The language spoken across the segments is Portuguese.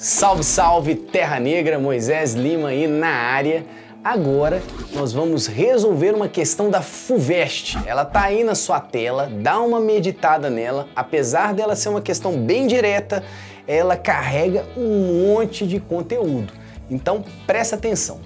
Salve, salve, Terra Negra, Moisés Lima aí na área. Agora nós vamos resolver uma questão da FUVEST. Ela tá aí na sua tela, dá uma meditada nela. Apesar dela ser uma questão bem direta, ela carrega um monte de conteúdo. Então presta atenção.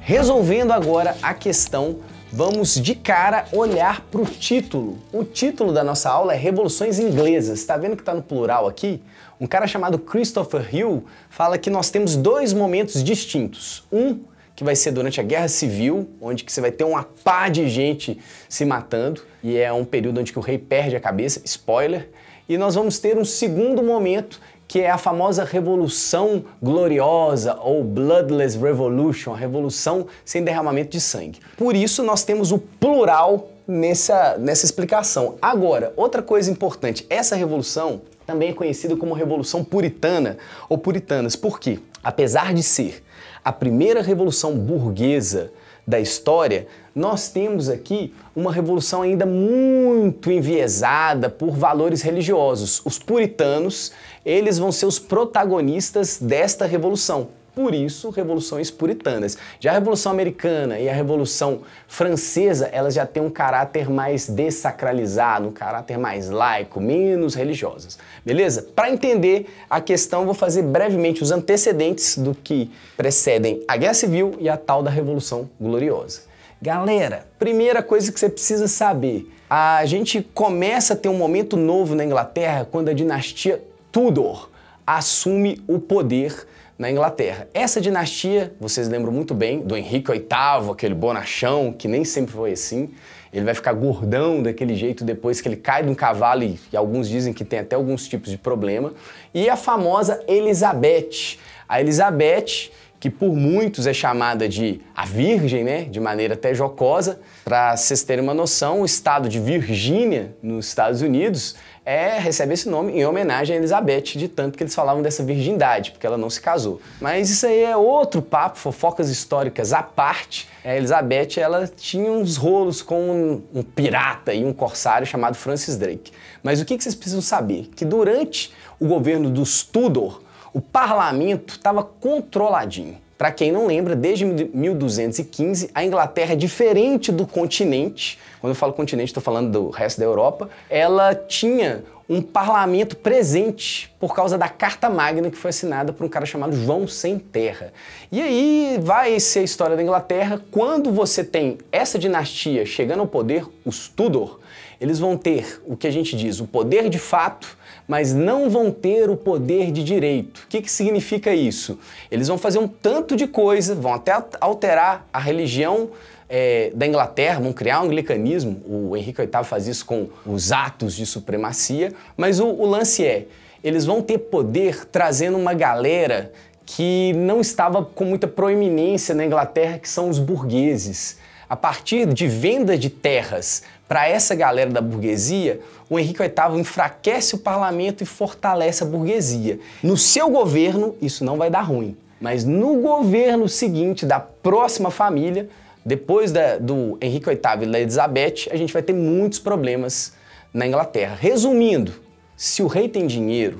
Resolvendo agora a questão vamos de cara olhar para o título. O título da nossa aula é Revoluções Inglesas. Está vendo que está no plural aqui? Um cara chamado Christopher Hill fala que nós temos dois momentos distintos. Um que vai ser durante a Guerra Civil, onde que você vai ter uma pá de gente se matando, e é um período onde que o rei perde a cabeça, spoiler. E nós vamos ter um segundo momento que é a famosa Revolução Gloriosa ou Bloodless Revolution, a revolução sem derramamento de sangue. Por isso nós temos o plural nessa, nessa explicação. Agora, outra coisa importante, essa revolução também é conhecida como Revolução Puritana ou Puritanas, porque apesar de ser a primeira revolução burguesa da história, nós temos aqui uma revolução ainda muito enviesada por valores religiosos. Os puritanos, eles vão ser os protagonistas desta revolução. Por isso, revoluções puritanas. Já a Revolução Americana e a Revolução Francesa, elas já têm um caráter mais desacralizado, um caráter mais laico, menos religiosas. Beleza? Para entender a questão, vou fazer brevemente os antecedentes do que precedem a Guerra Civil e a tal da Revolução Gloriosa. Galera, primeira coisa que você precisa saber, a gente começa a ter um momento novo na Inglaterra quando a dinastia Tudor assume o poder na Inglaterra. Essa dinastia, vocês lembram muito bem, do Henrique VIII, aquele bonachão, que nem sempre foi assim. Ele vai ficar gordão daquele jeito depois que ele cai de um cavalo e, e alguns dizem que tem até alguns tipos de problema. E a famosa Elizabeth. A Elizabeth que por muitos é chamada de a Virgem, né, de maneira até jocosa. Para vocês terem uma noção, o estado de Virgínia, nos Estados Unidos, é, recebe esse nome em homenagem a Elizabeth, de tanto que eles falavam dessa virgindade, porque ela não se casou. Mas isso aí é outro papo, fofocas históricas à parte. A Elizabeth, ela tinha uns rolos com um, um pirata e um corsário chamado Francis Drake. Mas o que, que vocês precisam saber? Que durante o governo dos Tudor, o parlamento estava controladinho. Para quem não lembra, desde 1215, a Inglaterra é diferente do continente quando eu falo continente, estou falando do resto da Europa, ela tinha um parlamento presente por causa da Carta Magna que foi assinada por um cara chamado João Sem Terra. E aí vai ser a história da Inglaterra quando você tem essa dinastia chegando ao poder, os Tudor, eles vão ter o que a gente diz, o poder de fato, mas não vão ter o poder de direito. O que, que significa isso? Eles vão fazer um tanto de coisa, vão até alterar a religião é, da Inglaterra, vão criar o um anglicanismo. O Henrique VIII faz isso com os atos de supremacia, mas o, o lance é, eles vão ter poder trazendo uma galera que não estava com muita proeminência na Inglaterra, que são os burgueses. A partir de venda de terras para essa galera da burguesia, o Henrique VIII enfraquece o parlamento e fortalece a burguesia. No seu governo, isso não vai dar ruim, mas no governo seguinte, da próxima família, depois da, do Henrique VIII e da Elizabeth, a gente vai ter muitos problemas na Inglaterra. Resumindo, se o rei tem dinheiro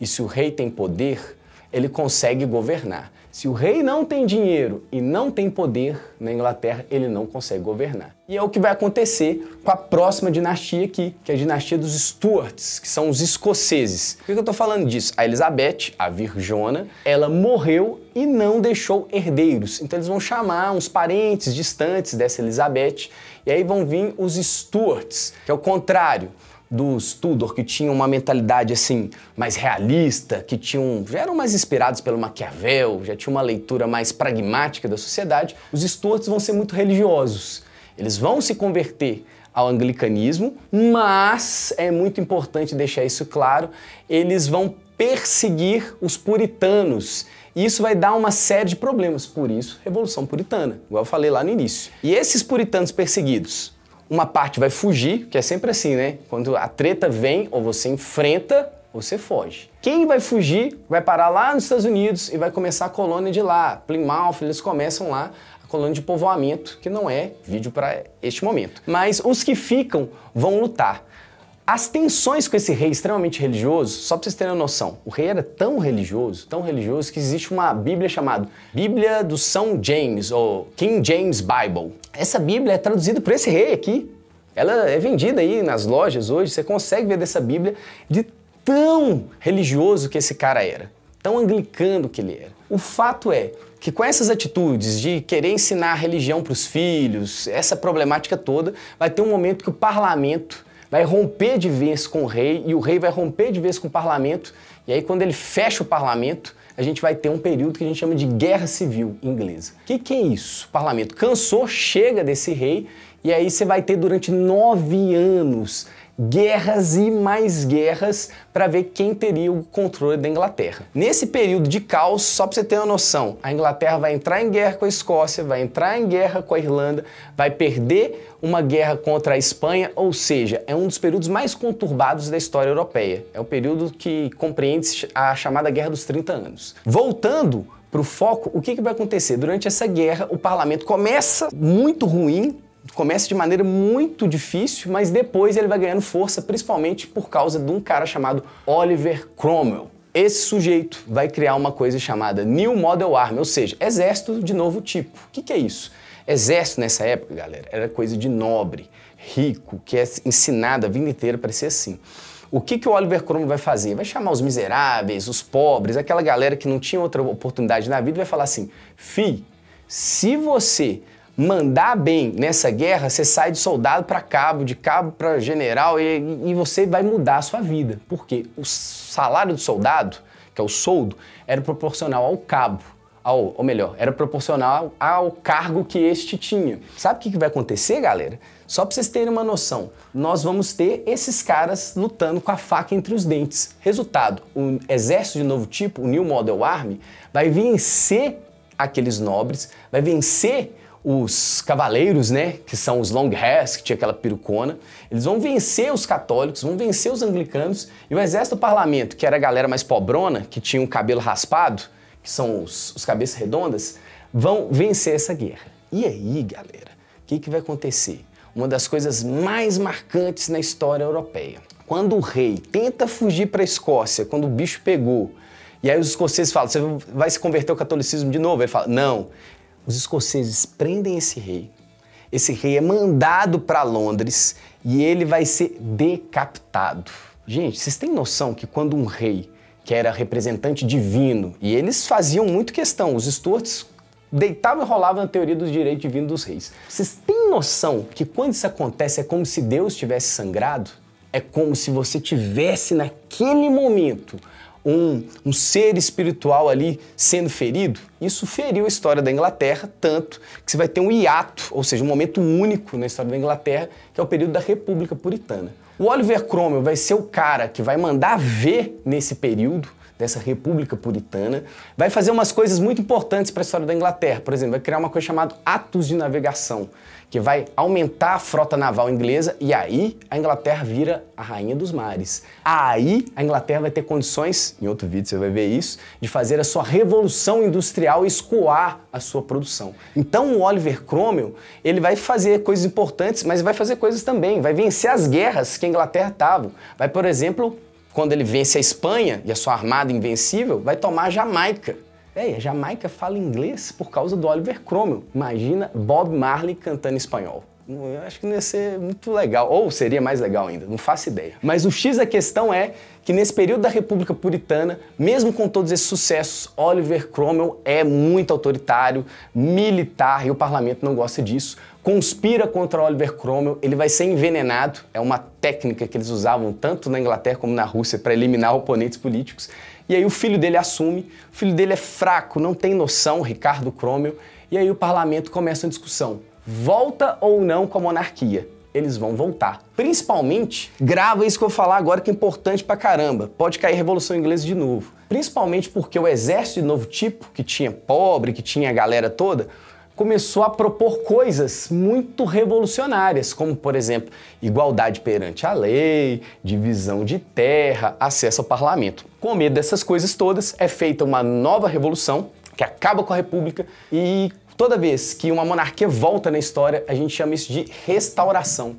e se o rei tem poder, ele consegue governar. Se o rei não tem dinheiro e não tem poder na Inglaterra, ele não consegue governar. E é o que vai acontecer com a próxima dinastia aqui, que é a dinastia dos Stuarts, que são os escoceses. Por que eu estou falando disso? A Elizabeth, a Virgona, ela morreu e não deixou herdeiros. Então eles vão chamar uns parentes distantes dessa Elizabeth e aí vão vir os Stuarts, que é o contrário dos Tudor, que tinham uma mentalidade assim mais realista, que tinham, já eram mais inspirados pelo Maquiavel, já tinham uma leitura mais pragmática da sociedade, os Stuarts vão ser muito religiosos. Eles vão se converter ao anglicanismo, mas é muito importante deixar isso claro, eles vão perseguir os puritanos. E isso vai dar uma série de problemas, por isso, Revolução Puritana, igual eu falei lá no início. E esses puritanos perseguidos, uma parte vai fugir, que é sempre assim, né? Quando a treta vem, ou você enfrenta, você foge. Quem vai fugir vai parar lá nos Estados Unidos e vai começar a colônia de lá. Plymouth, eles começam lá a coluna de povoamento, que não é vídeo para este momento. Mas os que ficam vão lutar. As tensões com esse rei extremamente religioso, só para vocês terem uma noção, o rei era tão religioso, tão religioso, que existe uma Bíblia chamada Bíblia do São James, ou King James Bible. Essa Bíblia é traduzida por esse rei aqui. Ela é vendida aí nas lojas hoje, você consegue ver dessa Bíblia de tão religioso que esse cara era, tão anglicano que ele era. O fato é que com essas atitudes de querer ensinar a religião para os filhos, essa problemática toda, vai ter um momento que o parlamento vai romper de vez com o rei e o rei vai romper de vez com o parlamento. E aí, quando ele fecha o parlamento, a gente vai ter um período que a gente chama de guerra civil inglesa. O que, que é isso? O parlamento cansou, chega desse rei, e aí você vai ter durante nove anos guerras e mais guerras para ver quem teria o controle da Inglaterra. Nesse período de caos, só para você ter uma noção, a Inglaterra vai entrar em guerra com a Escócia, vai entrar em guerra com a Irlanda, vai perder uma guerra contra a Espanha, ou seja, é um dos períodos mais conturbados da história europeia. É o período que compreende a chamada Guerra dos 30 Anos. Voltando para o foco, o que, que vai acontecer? Durante essa guerra, o parlamento começa muito ruim, começa de maneira muito difícil, mas depois ele vai ganhando força, principalmente por causa de um cara chamado Oliver Cromwell. Esse sujeito vai criar uma coisa chamada New Model Army, ou seja, exército de novo tipo. O que, que é isso? Exército nessa época, galera, era coisa de nobre, rico, que é ensinada a vida inteira para ser assim. O que, que o Oliver Cromwell vai fazer? Vai chamar os miseráveis, os pobres, aquela galera que não tinha outra oportunidade na vida, vai falar assim: Fi, se você mandar bem nessa guerra, você sai de soldado para cabo, de cabo para general e, e, você vai mudar a sua vida. Porque o salário do soldado, que é o soldo, era proporcional ao cabo. Ao, ou melhor, era proporcional ao cargo que este tinha. Sabe o que, que vai acontecer, galera? Só para vocês terem uma noção, nós vamos ter esses caras lutando com a faca entre os dentes. Resultado, o exército de novo tipo, o New Model Army, vai vencer aqueles nobres, vai vencer os cavaleiros, né, que são os long hairs, que tinha aquela perucona, eles vão vencer os católicos, vão vencer os anglicanos, e o exército do parlamento, que era a galera mais pobrona, que tinha o um cabelo raspado, que são os, os cabeças redondas, vão vencer essa guerra. E aí, galera, o que, que vai acontecer? Uma das coisas mais marcantes na história europeia. Quando o rei tenta fugir para a Escócia, quando o bicho pegou, e aí os escoceses falam: você vai se converter ao catolicismo de novo? Ele fala: não, os escoceses prendem esse rei. Esse rei é mandado para Londres e ele vai ser decapitado. Gente, vocês têm noção que quando um rei, que era representante divino, e eles faziam muito questão, os Stuarts deitavam e rolavam na teoria dos direitos divinos dos reis. Vocês têm noção que quando isso acontece é como se Deus tivesse sangrado? É como se você tivesse naquele momento um, um ser espiritual ali sendo ferido, isso feriu a história da Inglaterra tanto que você vai ter um hiato, ou seja, um momento único na história da Inglaterra, que é o período da República Puritana. O Oliver Cromwell vai ser o cara que vai mandar ver nesse período dessa República Puritana, vai fazer umas coisas muito importantes para a história da Inglaterra. Por exemplo, vai criar uma coisa chamada Atos de Navegação, que vai aumentar a frota naval inglesa e aí a Inglaterra vira a rainha dos mares. Aí a Inglaterra vai ter condições, em outro vídeo você vai ver isso, de fazer a sua revolução industrial e escoar a sua produção. Então o Oliver Cromwell, ele vai fazer coisas importantes, mas vai fazer coisas também, vai vencer as guerras que a Inglaterra estava. Vai, por exemplo, quando ele vence a Espanha e a sua armada invencível, vai tomar a Jamaica. Ei, a Jamaica fala inglês por causa do Oliver Cromwell. Imagina Bob Marley cantando espanhol. Eu acho que não ia ser muito legal, ou seria mais legal ainda, não faço ideia. Mas o X da questão é que nesse período da República Puritana, mesmo com todos esses sucessos, Oliver Cromwell é muito autoritário, militar, e o parlamento não gosta disso. Conspira contra Oliver Cromwell, ele vai ser envenenado, é uma técnica que eles usavam tanto na Inglaterra como na Rússia para eliminar oponentes políticos. E aí o filho dele assume, o filho dele é fraco, não tem noção, Ricardo Cromwell, e aí o parlamento começa uma discussão volta ou não com a monarquia. Eles vão voltar. Principalmente, grava isso que eu vou falar agora que é importante pra caramba. Pode cair a Revolução Inglesa de novo. Principalmente porque o exército de novo tipo, que tinha pobre, que tinha a galera toda, começou a propor coisas muito revolucionárias, como, por exemplo, igualdade perante a lei, divisão de terra, acesso ao parlamento. Com medo dessas coisas todas, é feita uma nova revolução que acaba com a república e Toda vez que uma monarquia volta na história, a gente chama isso de restauração.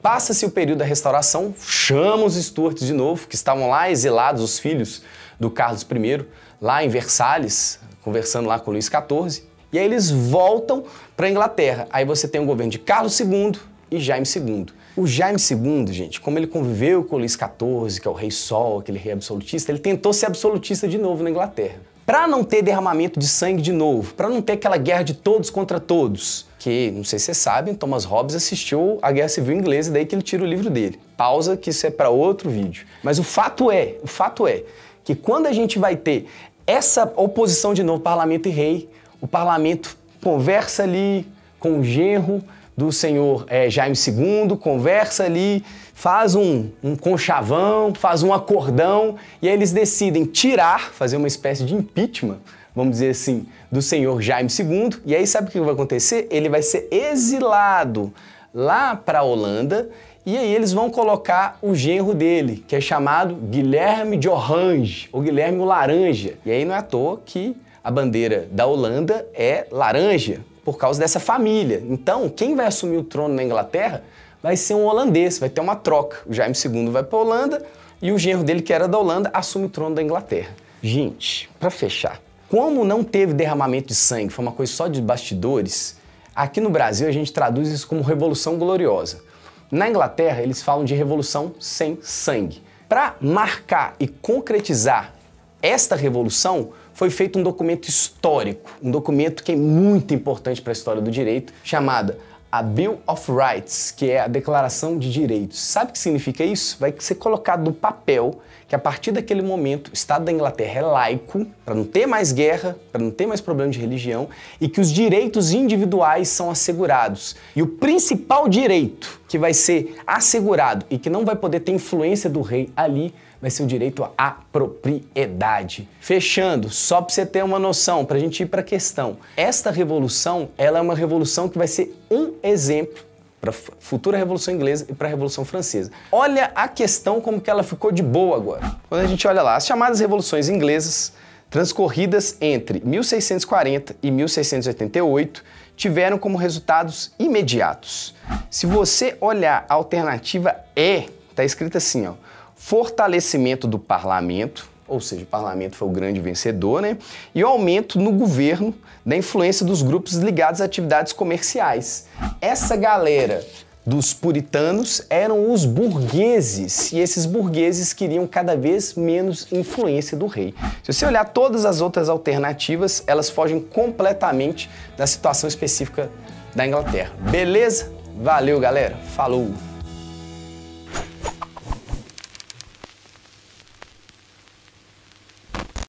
Passa-se o período da restauração, chama os Stuarts de novo, que estavam lá exilados, os filhos do Carlos I, lá em Versalhes, conversando lá com Luís XIV, e aí eles voltam para a Inglaterra. Aí você tem o governo de Carlos II e Jaime II. O Jaime II, gente, como ele conviveu com Luís XIV, que é o Rei Sol, aquele rei absolutista, ele tentou ser absolutista de novo na Inglaterra para não ter derramamento de sangue de novo, para não ter aquela guerra de todos contra todos. Que, não sei se vocês sabem, Thomas Hobbes assistiu à Guerra Civil Inglesa, daí que ele tira o livro dele. Pausa, que isso é para outro vídeo. Mas o fato é, o fato é, que quando a gente vai ter essa oposição de novo, parlamento e rei, o parlamento conversa ali com o genro, do senhor é, Jaime II, conversa ali, faz um, um conchavão, faz um acordão e aí eles decidem tirar, fazer uma espécie de impeachment, vamos dizer assim, do senhor Jaime II. E aí sabe o que vai acontecer? Ele vai ser exilado lá para a Holanda e aí eles vão colocar o genro dele, que é chamado Guilherme de Orange, ou Guilherme Laranja. E aí não é à toa que a bandeira da Holanda é laranja, por causa dessa família. Então, quem vai assumir o trono na Inglaterra vai ser um holandês, vai ter uma troca. O Jaime II vai para a Holanda e o genro dele, que era da Holanda, assume o trono da Inglaterra. Gente, para fechar, como não teve derramamento de sangue, foi uma coisa só de bastidores, aqui no Brasil a gente traduz isso como Revolução Gloriosa. Na Inglaterra, eles falam de revolução sem sangue. Para marcar e concretizar esta revolução, foi feito um documento histórico, um documento que é muito importante para a história do direito, chamada a Bill of Rights, que é a Declaração de Direitos. Sabe o que significa isso? Vai ser colocado no papel que a partir daquele momento o Estado da Inglaterra é laico, para não ter mais guerra, para não ter mais problema de religião, e que os direitos individuais são assegurados. E o principal direito que vai ser assegurado e que não vai poder ter influência do rei ali vai ser o direito à propriedade. Fechando, só para você ter uma noção, para a gente ir para a questão, esta revolução ela é uma revolução que vai ser um exemplo para a futura Revolução Inglesa e para a Revolução Francesa. Olha a questão como que ela ficou de boa agora. Quando a gente olha lá, as chamadas Revoluções Inglesas, transcorridas entre 1640 e 1688, tiveram como resultados imediatos. Se você olhar a alternativa E, está escrita assim, ó, fortalecimento do parlamento, ou seja, o parlamento foi o grande vencedor, né? E o aumento no governo da influência dos grupos ligados a atividades comerciais. Essa galera dos puritanos eram os burgueses, e esses burgueses queriam cada vez menos influência do rei. Se você olhar todas as outras alternativas, elas fogem completamente da situação específica da Inglaterra. Beleza? Valeu, galera. Falou.